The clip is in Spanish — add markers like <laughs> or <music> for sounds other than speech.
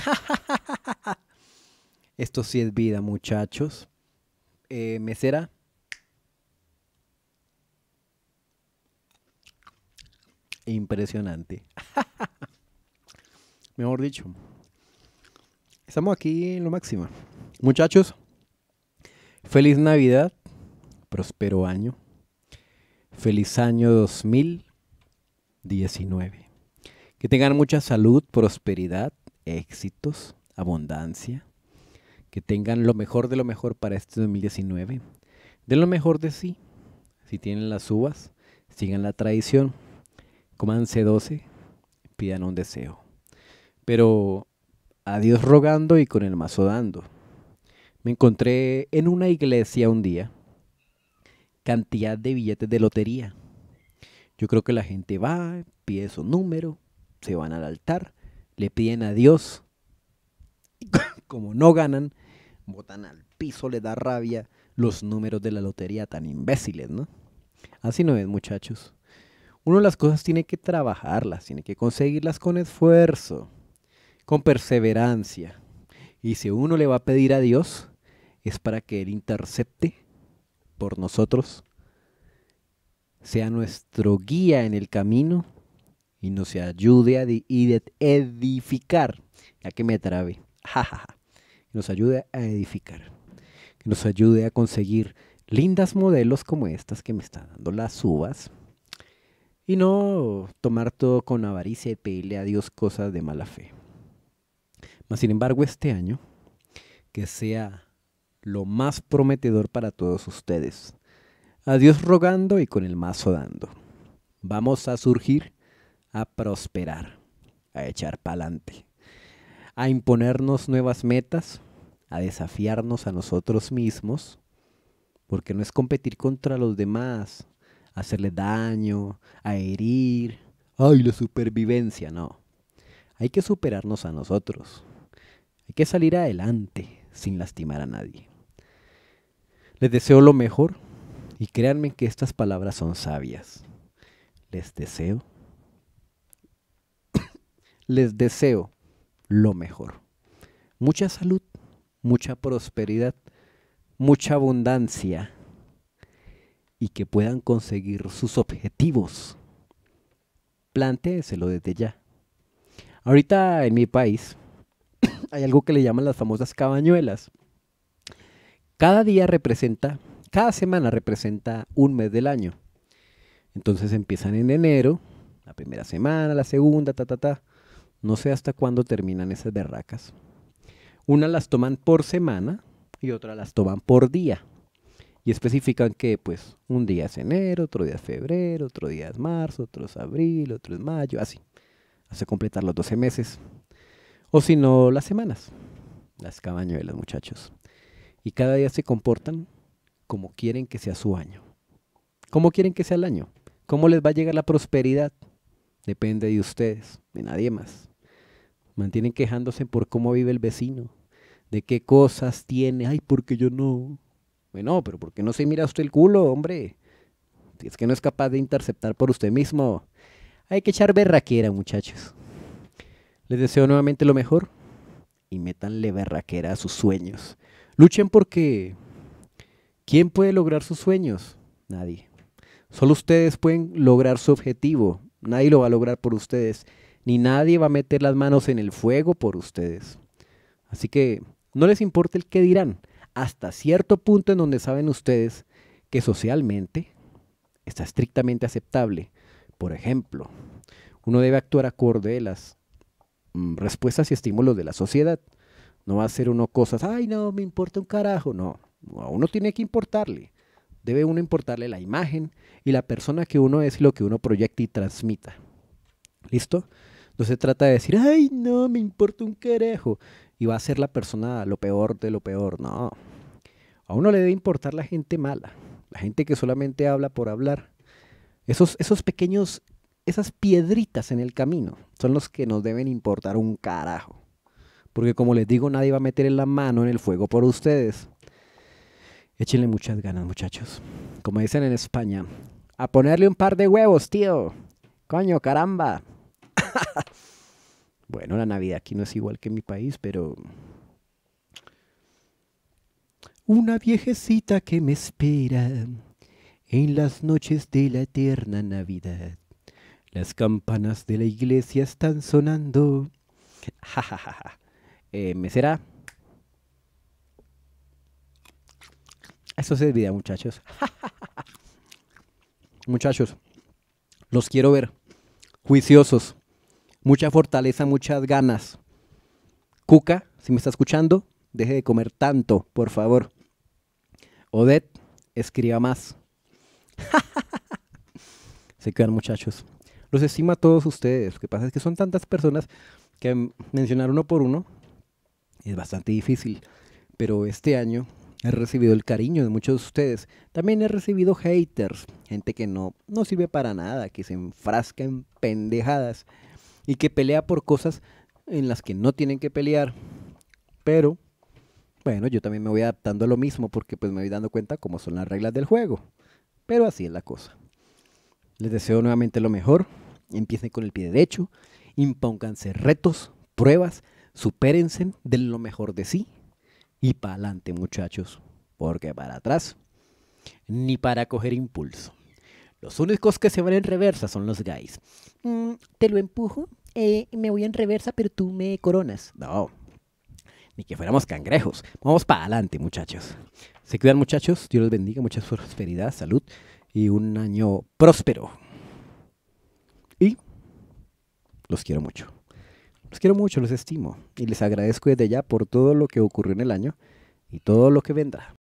<laughs> Esto sí es vida, muchachos. Eh, mesera. Impresionante. <laughs> Mejor dicho. Estamos aquí en lo máximo. Muchachos, feliz Navidad. Próspero año. Feliz año 2019. Que tengan mucha salud, prosperidad, éxitos, abundancia, que tengan lo mejor de lo mejor para este 2019. de lo mejor de sí. Si tienen las uvas, sigan la tradición. coman c 12, pidan un deseo. Pero a Dios rogando y con el mazo dando. Me encontré en una iglesia un día cantidad de billetes de lotería. Yo creo que la gente va, pide su número, se van al altar le piden a Dios, <coughs> como no ganan, botan al piso, le da rabia los números de la lotería tan imbéciles, ¿no? Así no es, muchachos. Uno las cosas tiene que trabajarlas, tiene que conseguirlas con esfuerzo, con perseverancia. Y si uno le va a pedir a Dios, es para que Él intercepte por nosotros, sea nuestro guía en el camino y nos ayude a edificar, ya que me trabe, <laughs> nos ayude a edificar, que nos ayude a conseguir lindas modelos como estas que me están dando las uvas y no tomar todo con avaricia y pedirle a Dios cosas de mala fe. Mas sin embargo, este año, que sea lo más prometedor para todos ustedes. A Dios rogando y con el mazo dando. Vamos a surgir a prosperar, a echar pa'lante, a imponernos nuevas metas, a desafiarnos a nosotros mismos, porque no es competir contra los demás, hacerle daño, a herir, ay, la supervivencia, no. Hay que superarnos a nosotros. Hay que salir adelante sin lastimar a nadie. Les deseo lo mejor y créanme que estas palabras son sabias. Les deseo les deseo lo mejor. Mucha salud, mucha prosperidad, mucha abundancia y que puedan conseguir sus objetivos. lo desde ya. Ahorita en mi país <coughs> hay algo que le llaman las famosas cabañuelas. Cada día representa, cada semana representa un mes del año. Entonces empiezan en enero, la primera semana, la segunda, ta, ta, ta. No sé hasta cuándo terminan esas berracas. Una las toman por semana y otra las toman por día. Y especifican que pues un día es enero, otro día es febrero, otro día es marzo, otro es abril, otro es mayo, así. Hasta completar los 12 meses. O si no, las semanas. Las de los muchachos. Y cada día se comportan como quieren que sea su año. ¿Cómo quieren que sea el año? ¿Cómo les va a llegar la prosperidad? Depende de ustedes, de nadie más. Mantienen quejándose por cómo vive el vecino, de qué cosas tiene, ay, porque yo no. Bueno, pero ¿por qué no se mira usted el culo, hombre? es que no es capaz de interceptar por usted mismo. Hay que echar berraquera, muchachos. Les deseo nuevamente lo mejor y métanle berraquera a sus sueños. Luchen porque ¿quién puede lograr sus sueños? Nadie. Solo ustedes pueden lograr su objetivo. Nadie lo va a lograr por ustedes ni nadie va a meter las manos en el fuego por ustedes. Así que no les importa el qué dirán, hasta cierto punto en donde saben ustedes que socialmente está estrictamente aceptable. Por ejemplo, uno debe actuar acorde a las mm, respuestas y estímulos de la sociedad. No va a hacer uno cosas, ay no, me importa un carajo. No, a uno tiene que importarle. Debe uno importarle la imagen y la persona que uno es y lo que uno proyecta y transmita. ¿Listo? No se trata de decir, ay, no, me importa un carajo. Y va a ser la persona lo peor de lo peor. No. A uno le debe importar la gente mala. La gente que solamente habla por hablar. Esos, esos pequeños, esas piedritas en el camino son los que nos deben importar un carajo. Porque como les digo, nadie va a meter la mano en el fuego por ustedes. Échenle muchas ganas, muchachos. Como dicen en España, a ponerle un par de huevos, tío. Coño, caramba. <laughs> bueno, la Navidad aquí no es igual que en mi país, pero... Una viejecita que me espera en las noches de la eterna Navidad. Las campanas de la iglesia están sonando. <laughs> Ja, ja, eh, Eso se vida, muchachos. <laughs> muchachos, los quiero ver. Juiciosos mucha fortaleza, muchas ganas. Cuca, si me está escuchando, deje de comer tanto, por favor. Odette, escriba más. <laughs> Se quedan muchachos. Los estima a todos ustedes. Lo que pasa es que son tantas personas que mencionar uno por uno es bastante difícil. Pero este año he recibido el cariño de muchos de ustedes. También he recibido haters, gente que no, no sirve para nada, que se enfrasca en pendejadas y que pelea por cosas en las que no tienen que pelear. Pero, bueno, yo también me voy adaptando a lo mismo porque pues me voy dando cuenta cómo son las reglas del juego. Pero así es la cosa. Les deseo nuevamente lo mejor. Empiecen con el pie derecho. Impónganse retos, pruebas, supérense, de lo mejor de sí. Y para adelante, muchachos, porque para atrás ni para coger impulso. Los únicos que se van en reversa son los guys. Mm, te lo empujo, y eh, me voy en reversa, pero tú me coronas. No. Ni que fuéramos cangrejos. Vamos para adelante, muchachos. Se cuidan, muchachos. Dios los bendiga. Mucha prosperidad, salud y un año próspero. Y los quiero mucho. Los quiero mucho, los estimo y les agradezco desde ya por todo lo que ocurrió en el año y todo lo que vendrá.